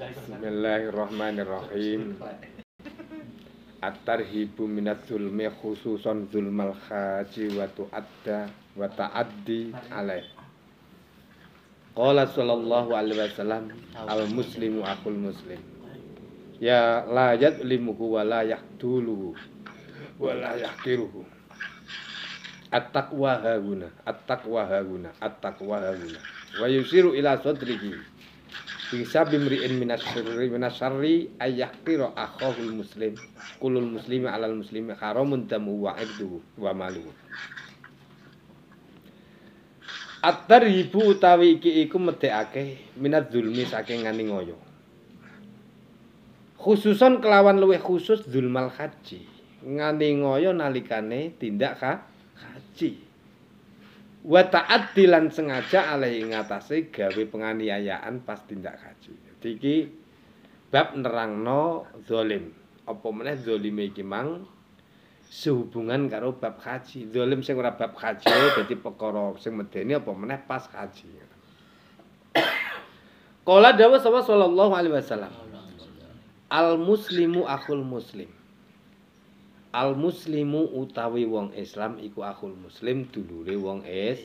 Bismillahirrahmanirrahim. At-tarhibu minat zulmi khususan zulmal khaji wa tu'adda wa ta'addi alaih. Qala sallallahu alaihi wasallam al muslimu akul muslim. Ya la yadlimuhu wa la yahduluhu wa la yahqiruhu. At-taqwa haguna, at-taqwa haguna, at-taqwa haguna. Wa yusiru ila sadrihi bisab bimri'in minas syarri minas syarri ayyakhiru akhahu muslim kulul muslimi alal muslimi haramun damu wa ibduhu wa maluhu Atar ibu utawi iki iku medhekake minat zulmi saking ngani ngoyo. Khususan kelawan luwih khusus zulmal haji. Ngani ngoyo nalikane tindak ka haji. wa ta'addilan sengaja alai ngatasi gawe penganiayaan pas tindak kaji. Jadi iki bab nerangno zalim. Apa meneh zalime iki mang sehubungan karo bab kaji. Zalim sing ora bab kaji jadi perkara sing medeni apa meneh pas kaji. Qala dawu sallallahu alaihi wasallam. Al muslimu akhul muslim. Al muslimu utawi wong Islam iku akhul muslim dulure wong is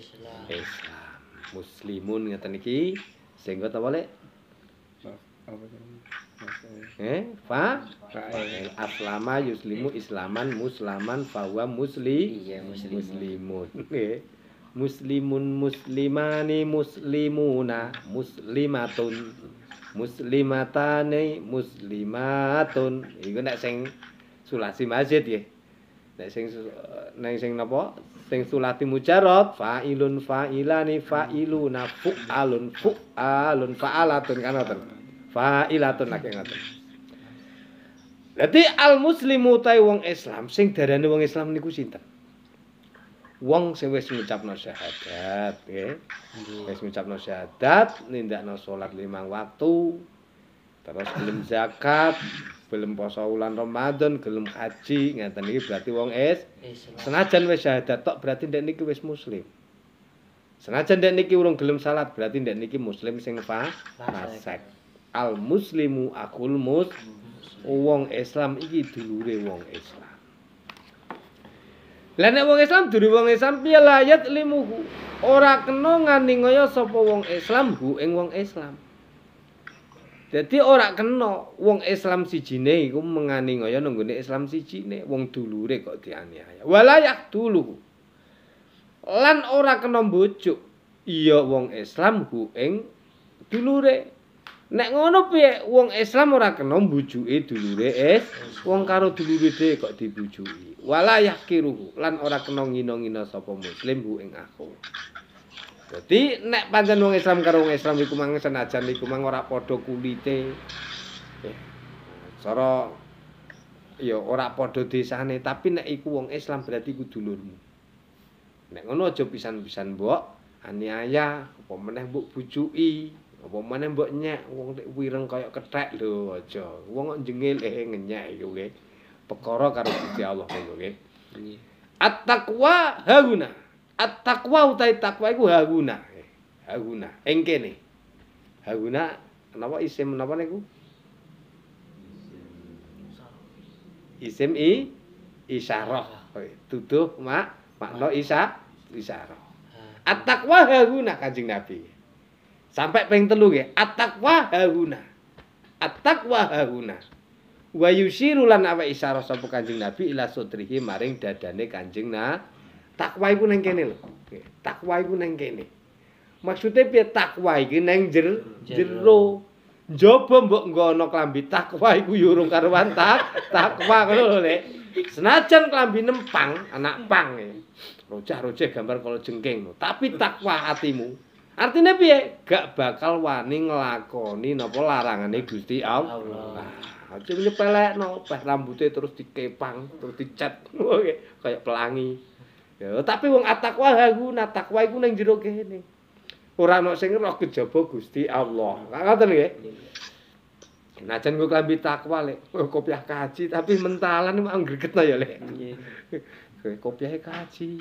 Islam. Muslimun ngeten iki sing kata wale? Eh, fa aslama yuslimu islaman muslaman fawa musli iya, muslimun. muslimun. Eh, muslimun muslimani muslimuna muslimatun muslimatani muslimatun iku nek sing sulasi masjid ya. Nek sing neng sing napa? Sing sulati mujarad fa'ilun fa'ilani fa'iluna fu'alun fu'alun fa'alatun kan ngoten. Fa'ilatun lagi ngoten. Jadi al muslimu ta wong Islam sing darane wong Islam niku sinten? Wong sing wis ngucapno syahadat, nggih. Wis ngucapno syahadat, nindakno salat limang waktu, terus belum zakat belum puasa, bulan Ramadan belum haji ngeten iki berarti wong is senajan wis syahadat tok berarti ndek niki wis muslim senajan ndek niki urung gelem salat berarti ndek niki muslim sing fa fasik al muslimu akul mus wong Islam iki dulure wong Islam Lah nek wong Islam duri wong Islam piye layat limuhu. Ora kena nganingaya sapa wong Islam bu ing wong Islam. Dadi ora kena wong Islam sijine iku mengani ngaya nunggune Islam sijine wong dulure kok dianiaya. Walayak dulu. Lan ora kena bojok iya wong Islam ku ing dulure. Nek ngono piye wong Islam ora kena bojoke dulure eh wong karo dulure dhe kok dibujuki. Walayak kiruhu lan ora kena ngina-ngina sapa muslim ku ing aku. Dadi nek pancen wong Islam karo wong Islam iku mang senajan iku mang ora padha kulite. Eh, cara ya ora padha desane, tapi nek iku wong Islam berarti iku dulurmu. Nek ngono aja pisan-pisan mbok aniaya, apa meneh mbok bujuki, apa meneh mbok nyek wong lek wireng kaya kethek lho aja. Wong kok jengil eh ngenyek iku nggih. Perkara karo Gusti Allah kok nggih. At-taqwa hauna. At takwa utai takwa iku haguna. Haguna ing kene. Haguna napa isim napa niku? Isim i isyarah. Tuduh mak makna isa isyarah. At takwa haguna Kanjeng Nabi. Sampai ping telu nggih. At takwa haguna. At takwa haguna. wa yushiru lan awa isyarah sapa Kanjeng Nabi ila sutrihi maring dadane Kanjeng Nabi takwa iku nang kene lho. Takwa iku nang kene. Maksude piye takwa iki nang jero jero. mbok nggono klambi takwa iku yurung karuan tak takwa ngono lho Lek. Senajan klambi nempang anak pang ya. E. Rojah-rojah gambar kalau jengking lho. Tapi takwa atimu. Artinya piye? Gak bakal wani ngelakoni nopo larangane Gusti Allah. Allah. Ah, aja nyepelekno, rambutnya terus dikepang, terus dicet. Kayak pelangi. Ya, tapi wong atakwa aku na takwa iku ning jero kene. Ora ana sing roh kejaba Gusti Allah. Ngoten nggih. Nah, jan kok kambi takwa lek kopiah kaji tapi mentalan mah greget ta ya lek. Nggih. Kopiah kaji,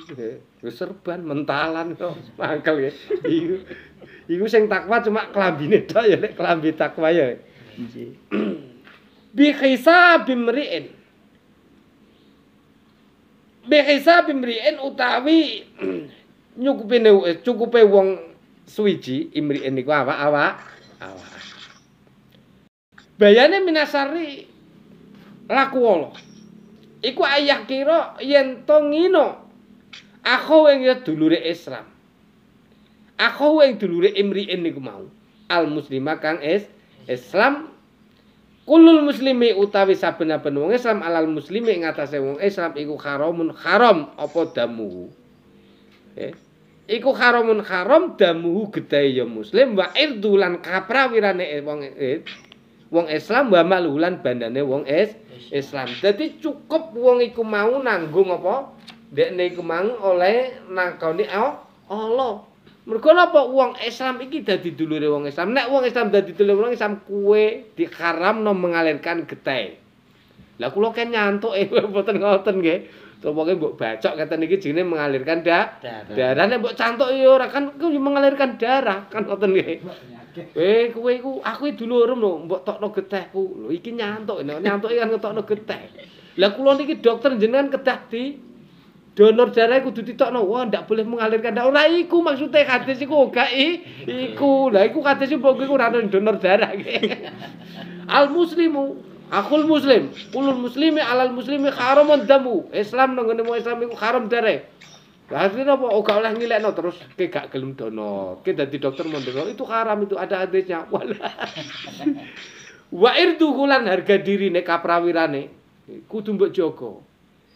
lho serban mentalan kok mangkel nggih. Iku iku sing takwa cuma klambine tok ya lek klambi takwa ya. Nggih. Bi khisabim ri'in. bihisab imri'in utawi nyukupine eh, cukupe wong suwiji imri'in niku awak-awak awak. Bayane minasari laku wala. Iku ayah kiro yen to ngino aku ing ya dulure Islam. Aku ing dulure imri'in niku mau. Al muslima kang es Islam kulul muslimi utawi saben-saben wong Islam alal muslimi ing atase wong Islam iku haramun haram apa damuhu eh, iku haramun haram damuhu gedhe ya muslim wa irdu lan kaprawirane eh, wong eh, wong Islam wa malulan bandane wong Islam dadi cukup wong iku mau nanggung apa dekne iku mang oleh nangkoni Allah oh, oh, Mergo napa wong Islam iki dadi dulure wong Islam. Nek wong Islam dadi dulure wong Islam kuwe diharamno mengalirkan getih. Lah kula kan nyantuke mboten ngoten nggih. Tumpake mbok bacok ngeten iki jenenge mengalirkan da darah. Nek mbok cantuk yo ora kan mengalirkan darah kan ngoten nggih. Eh kowe iku aku dulurem lho mbok tokno getihku. Lho iki nyantuk, nyantuke kan ngetokno getih. Lah kula niki dokter jenengan kedah di donor darah kudu ditokno wah ndak boleh mengalirkan darah ora iku maksudnya hadis iku oh, gak i, iku lah iku hadis iku ora donor darah al muslimu akul muslim ulul muslimi alal muslimi haramun damu islam nang ngene islam iku haram darah lah apa? Oh gak oleh ngilekno terus ke gak gelem donor. Ke dadi dokter mondoro itu haram itu ada hadisnya. Walah. Wa irduhu harga diri nek kaprawirane kudu mbok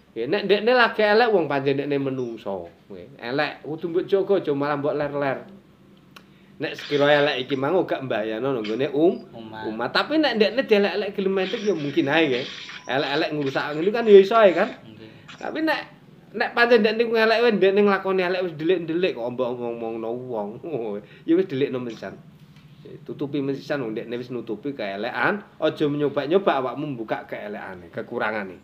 Nggih, nek ndekne lagi elek wong pancen ndekne menungso. Nggih, elek kudu mbok jaga aja malah mbok ler-ler. Nek sekira elek iki mang oh, gak mbayano nggone um, umat. Tapi nek ndekne delek-elek gelem ya mungkin ae ya, Elek-elek ngrusak ngene kan ya iso ae kan. Tapi nek nek pancen ndekne ku elek wae ndekne nglakoni elek wis delik-delik kok mbok ngomongno wong. Oh, ya wis delikno mencan. Ya, tutupi wong ndekne wis nutupi keelekan aja nyoba-nyoba awakmu mbuka keelekane kekurangane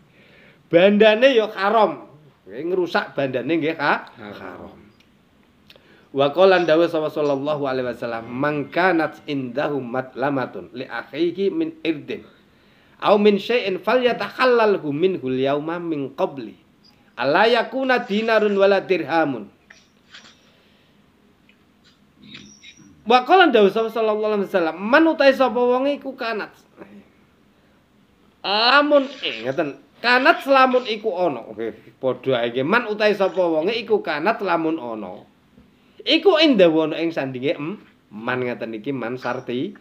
bandane yo ya karom ngerusak bandane nggih karom wa qala dawu sallallahu alaihi wasallam mangkanat indahu matlamatun li akhihi min irdin au min syai'in falyatakhallalhu minhu al-yawma min qabli alla yakuna dinarun wala dirhamun wa qala dawu sallallahu alaihi wasallam man utai sapa kanat lamun eh Kanat selamun iku ono, Padha iki man utai sopo wonge iku kanat selamun ono, Iku ing dawana eng sandinge em man ngata iki man sarti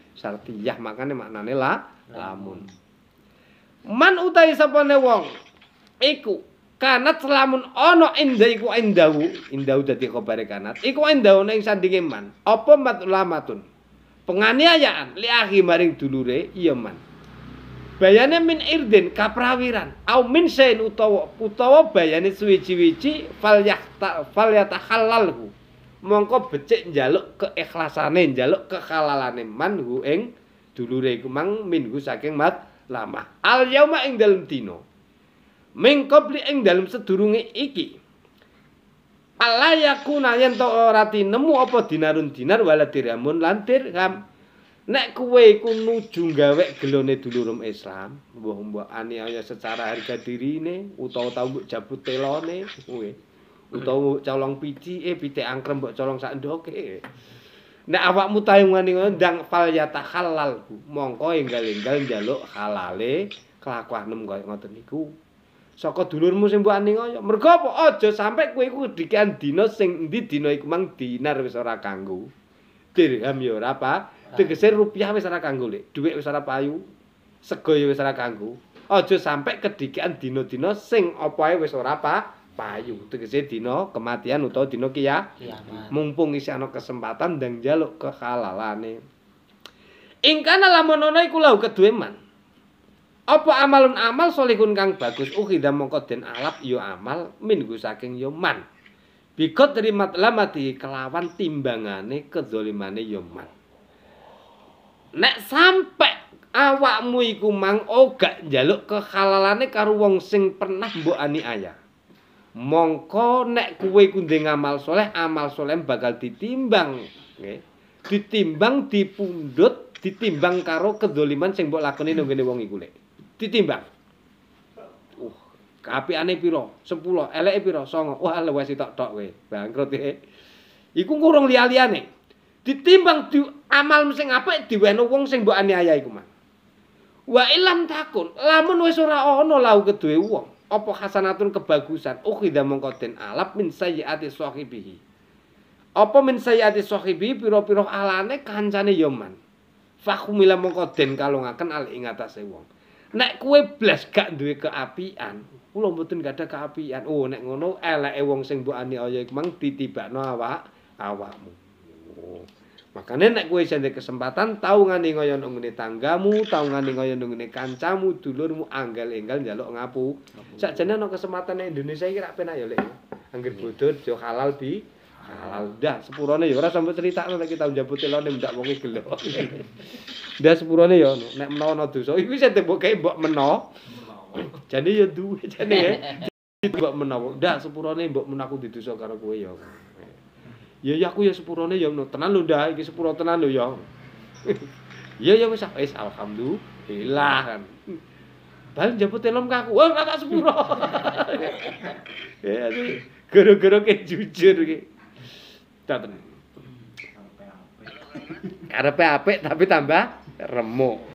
yah makane maknane la lamun. Man utai sopo ne wong iku kanat selamun ono inda iku indau indau dadi kobare kanat iku indau eng sandinge man apa matulamatun penganiayaan li maring dulure iya man bayane min irdin kaprawiran au min sein utawa utawa bayane suwiji-wiji fal yahta fal yatahallalhu mongko becik njaluk keikhlasane njaluk kehalalane manhu ing dulure iku mang minhu saking mat lama al yauma ing dalem dina ming qabli ing dalem sedurunge iki ala yakuna yen to ora tinemu apa dinarun dinar wala dirhamun lan dirham Nek kowe iku nuju gawe gelone dulurum Islam, mbok-mbok aniaya secara harga dirine utawa tau mbok jabut telone kowe. Utawa colong pici e pitik angkrem mbok colong sak ndoke. Nek awakmu tayungane ngono ndang fal ya tahallal, mongko enggal-enggal njaluk halale kelakuanmu koyo ngoten niku. Saka dulurmu sing mbok aniaya, mergo apa aja sampe kowe iku dikian dina sing endi dina iku mang dinar wis ora kanggo. Dirham yo ora apa. tegese rupiah wis ora kanggo lek dhuwit wis ora payu segoyo wis ora kanggo aja sampe kedikan dina-dina sing apae wis ora payu tegese dina kematian utawa dina kiamat mumpung isih ana kesempatan ndang njaluk kekhalalane ingkana lamun ana iku lahu keduwe apa amalun amal solihun kang bagus ugi dan den alap yo amal minggu saking yo man bigot rimat lamati kelawan timbangane kedolimane yo man nek sampai awakmu iku mang ora oh, njaluk kehalalane karo wong sing pernah mbok aniaya. Mongko nek kuwe ku amal soleh, amal soleh bakal ditimbang, nggih. Ditimbang dipundhut, ditimbang karo kedoliman sing mbok lakoni nang ngene wong iku lek. Ditimbang. Uh, kapiane pira? 10, eleke pira? 9. Wah, luwes tok tok kowe. Bangkrut e. Iku ngurung liyane Ditimbang di amal sing apik diwehno wong sing mbok aniaya iku mah. Wa ilam takun, lamun wis ora ana lau keduwe wong, apa hasanatun kebagusan, ukhidha mongko den alap min sayyiati sahibihi. Apa min sayyiati sahibihi pira-pira alane kancane ya man. Fakhumila mongko den kalungaken al ing wong. Nek kue blas gak duwe keapian, kula mboten gak ada keapian. Oh nek ngono eleke wong sing mbok aniaya iku mang ditibakno awak awakmu. Oh. Makanya nek kowe jane kesempatan tahu ngani kaya nunggune tanggamu, tahu ngani kaya nunggune kancamu, dulurmu anggal-enggal njaluk ngapu. Sakjane ana kesempatan nek Indonesia iki rak penak ya lek. Angger iya. bodot yo ya halal di halal dah sepurane yo ya ora sampe critakno nek kita njabut telone ndak wong gelo. Dah sepurane yo ya, nek menawa ana dosa iku sing tembok mbok meno. Jane ya duwe jane ya. Mbok menawa dah sepurane mbok menaku didosa karo kowe yo ya ya aku ya sepurone ya no tenan lho ndak iki sepuro tenan lho ya ya ya wis ah, wis alhamdulillah kan bal njabut telom aku. wah kata sepuro ya sih gara-gara ke jujur gitu. Tapi, arepe apik tapi tambah remuk